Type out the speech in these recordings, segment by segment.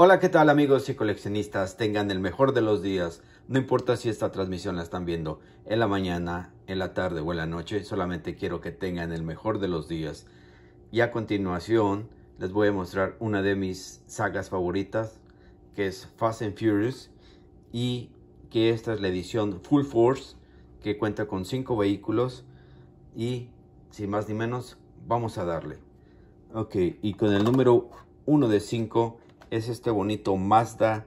Hola, ¿qué tal amigos y coleccionistas? Tengan el mejor de los días. No importa si esta transmisión la están viendo en la mañana, en la tarde o en la noche, solamente quiero que tengan el mejor de los días. Y a continuación les voy a mostrar una de mis sagas favoritas, que es Fast and Furious, y que esta es la edición Full Force, que cuenta con 5 vehículos, y sin más ni menos, vamos a darle. Ok, y con el número 1 de 5 es este bonito Mazda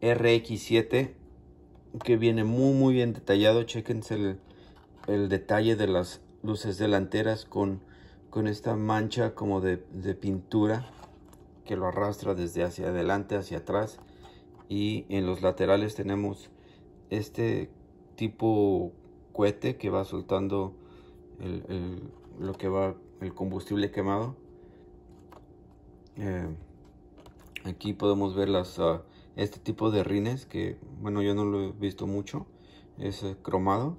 RX7 que viene muy muy bien detallado. Chequense el, el detalle de las luces delanteras con, con esta mancha como de, pintura que lo arrastra desde hacia adelante hacia atrás y en los laterales tenemos este tipo cohete que va soltando el, lo que va el combustible quemado eh, Aquí podemos ver ah, este tipo de rines que, bueno, yo no lo he visto mucho. Es eh, cromado.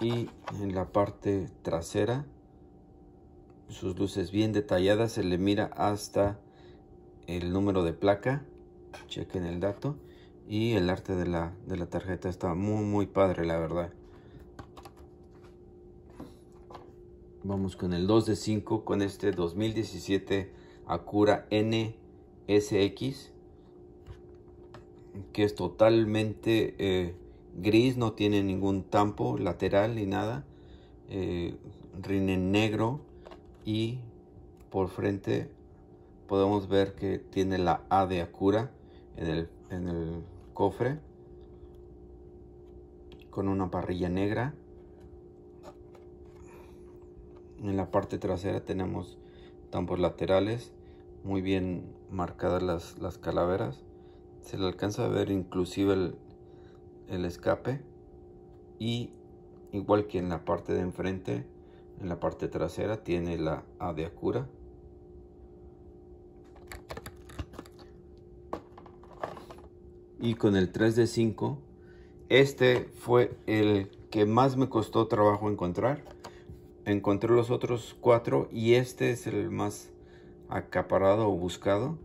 Y en la parte trasera, sus luces bien detalladas. Se le mira hasta el número de placa. Chequen el dato. Y el arte de la, de la tarjeta está muy, muy padre, la verdad. Vamos con el 2 de 5 con este 2017 Acura N SX que es totalmente eh, gris, no tiene ningún tampo lateral ni nada. Eh, rine negro y por frente podemos ver que tiene la A de Acura en el, cofre con una parrilla negra. En la parte trasera tenemos tampos laterales muy bien marcadas las, calaveras. Se le alcanza a ver inclusive el, escape y igual que en la parte de enfrente en la parte trasera tiene la A de Acura y con el 3 de 5 este fue el que más me costó trabajo encontrar encontré los otros cuatro y este es el más acaparado o buscado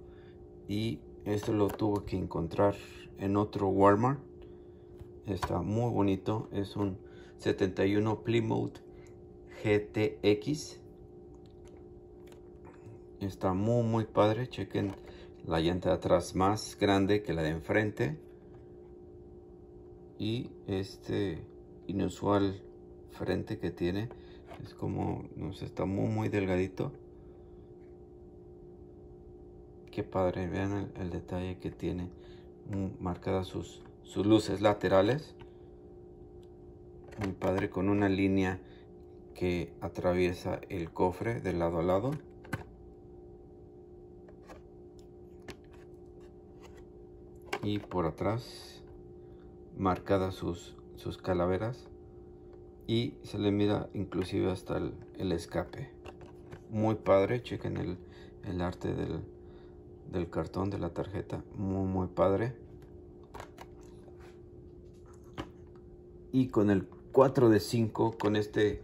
y esto lo tuvo que encontrar en otro Walmart está muy bonito es un 71 Plymouth GTX está muy muy padre chequen la llanta de atrás más grande que la de enfrente y este inusual frente que tiene es como no sé está muy muy delgadito Qué padre, vean el, detalle que tiene mm, marcadas sus, sus luces laterales. Muy padre, con una línea que atraviesa el cofre de lado a lado. Y por atrás, marcadas sus, sus calaveras. Y se le mira inclusive hasta el, escape. Muy padre, chequen el arte del, del cartón de la tarjeta. Muy, muy padre. Y con el 4 de 5, con este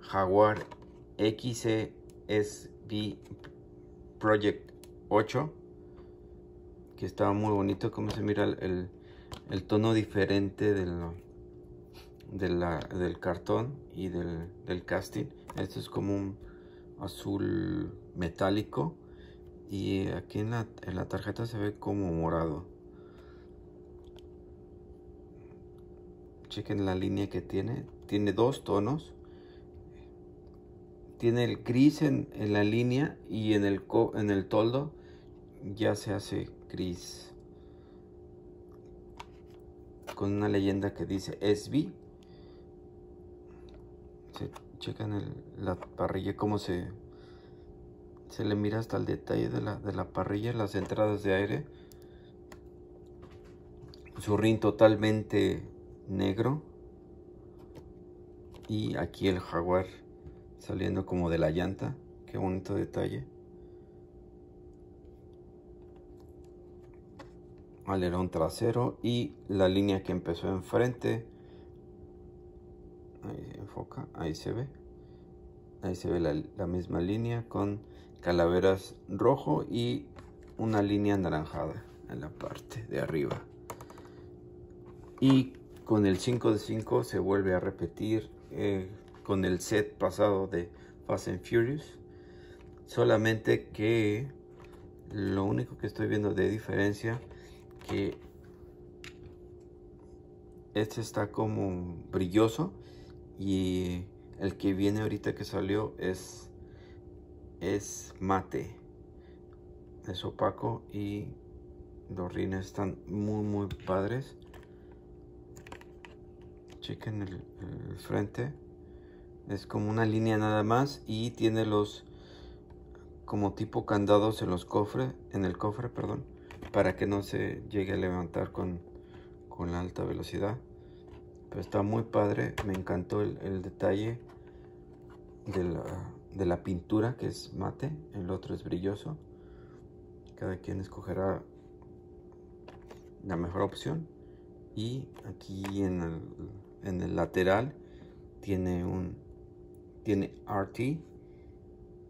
Jaguar XCSB e Project 8 que estaba muy bonito como se mira el, tono diferente del, del cartón y del, del casting esto es como un azul metálico y aquí en la, tarjeta se ve como morado chequen la línea que tiene tiene dos tonos tiene el gris en, la línea y en el, en el toldo ya se hace gris con una leyenda que dice SB Chequen la parrilla como se se le mira hasta el detalle de la, parrilla, las entradas de aire. Su rin totalmente negro. Y aquí el jaguar saliendo como de la llanta. Qué bonito detalle. Alerón trasero y la línea que empezó enfrente. Ahí se enfoca, ahí se ve. Ahí se ve la misma línea con calaveras rojo y una línea anaranjada en la parte de arriba. Y con el 5 de 5 se vuelve a repetir eh, con el set pasado de Fast and Furious. Solamente que lo único que estoy viendo de diferencia que este está como brilloso y el que viene ahorita que salió es es mate. Es opaco y los rines están muy, muy padres. Chequen el, frente. Es como una línea nada más y tiene los como tipo candados en los cofres, en el cofre, perdón, para que no se llegue a levantar con, con la alta velocidad. Pero está muy padre, me encantó el, el detalle de la, de la pintura que es mate, el otro es brilloso. Cada quien escogerá la mejor opción. Y aquí en el, lateral tiene un tiene RT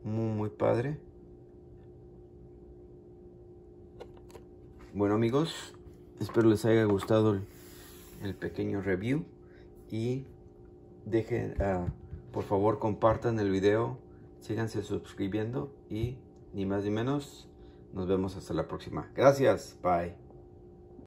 muy muy padre. Bueno amigos, espero les haya gustado el, pequeño review y dejen ah, por favor compartan el video síganse suscribiendo y ni más ni menos, nos vemos hasta la próxima. Gracias, bye.